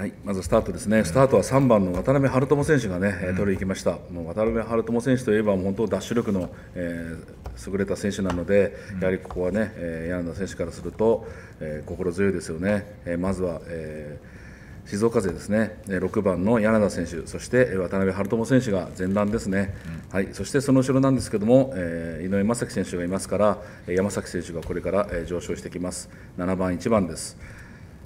はい、まずスタートですね、スタートは3番の渡辺晴友選手がね、うん、取りに行きました、もう渡辺晴友選手といえば、本当、ダッシュ力の、えー、優れた選手なので、やはりここはね、えー、柳田選手からすると、えー、心強いですよね、えー、まずは、えー、静岡勢ですね、6番の柳田選手、そして渡辺晴友選手が前段ですね、うん、はい、そしてその後ろなんですけども、えー、井上正樹選手がいますから、山崎選手がこれから上昇してきます、7番、1番です。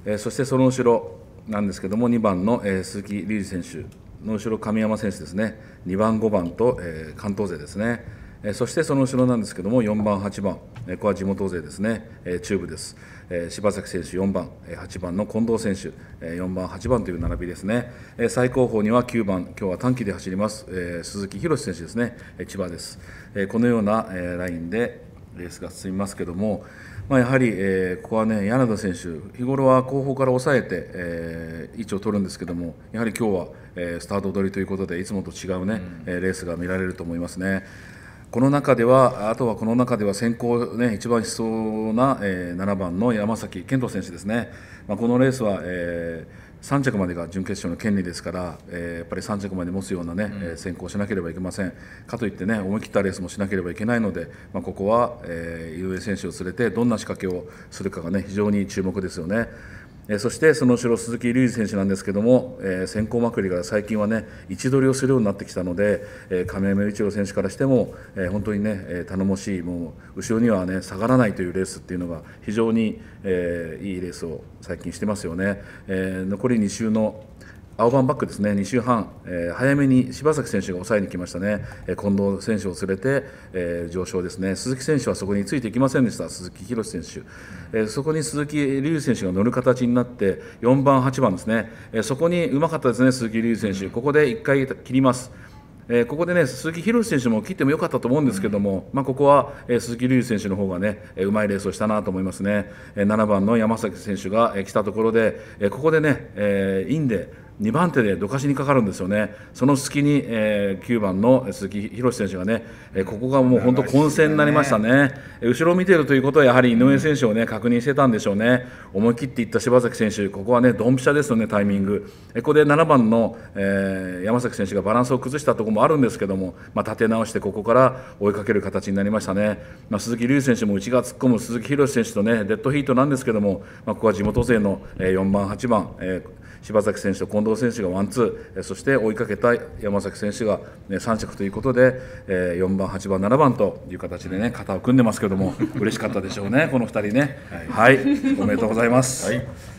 えー、そしてその後ろなんですけども、2番の、え鈴木隆二選手の後ろ、神山選手ですね、2番、5番と、え関東勢ですね、えそしてその後ろなんですけども、4番、8番、えここは地元勢ですね、え中部です、え柴崎選手4番、え8番の近藤選手、え4番、8番という並びですね、え最高峰には9番、今日は短期で走ります、え鈴木宏選手ですね、え千葉です、えこのような、えラインでレースが進みますけども、まあ、やはり、えー、ここはね柳田選手日頃は後方から抑えて、えー、位置を取るんですけどもやはり今日は、えー、スタート取りということでいつもと違うね、うん、レースが見られると思いますね。この中ではあとはこの中では先行、ね、一番しそうな、えー、7番の山崎賢人選手ですね、まあ、このレースは、えー3着までが準決勝の権利ですから、えー、やっぱり3着まで持つようなね、うん、先行しなければいけませんかといってね思い切ったレースもしなければいけないので、まあ、ここは、えー、井上選手を連れてどんな仕掛けをするかがね非常に注目ですよね。そしてその後ろ、鈴木隆二選手なんですけども、えー、先行まくりから最近はね、位置取りをするようになってきたので、えー、亀山一郎選手からしても、えー、本当にね、えー、頼もしい、もう後ろにはね、下がらないというレースっていうのが、非常に、えー、いいレースを最近してますよね。えー、残り2周の青番バックですね、2週半、えー、早めに柴崎選手が抑えに来ましたね、えー、近藤選手を連れて、えー、上昇ですね、鈴木選手はそこについていきませんでした、鈴木宏選手、えー、そこに鈴木龍選手が乗る形になって、4番、8番ですね、えー、そこにうまかったですね、鈴木龍選手、ここで1回切ります。えー、ここでね鈴木宏選手も切ってもよかったと思うんですけども、まあ、ここは、えー、鈴木隆選手の方がね、えー、うまいレースをしたなと思いますね、えー、7番の山崎選手が、えー、来たところで、えー、ここでね、えー、インで2番手でどかしにかかるんですよね、その隙に、えー、9番の鈴木宏選手がね、えー、ここがもう本当、混戦になりましたね、後ろを見ているということは、やはり井上選手をね、確認してたんでしょうね、思い切っていった柴崎選手、ここはね、ドンピシャですよね、タイミング、ここで7番の、えー、山崎選手がバランスを崩したところもあるんですけども、まあ、立て直して、ここから追いかける形になりましたね、まあ、鈴木龍選手も内側突っ込む鈴木宏選手とね、デッドヒートなんですけども、まあ、ここは地元勢の4番、8番、えー柴崎選手と近藤選手がワンツーそして追いかけた山崎選手が、3着ということで、4番、8番、7番という形でね肩を組んでますけども嬉しかったでしょうね、この2人ね。はい、はい、おめでとうございます。はい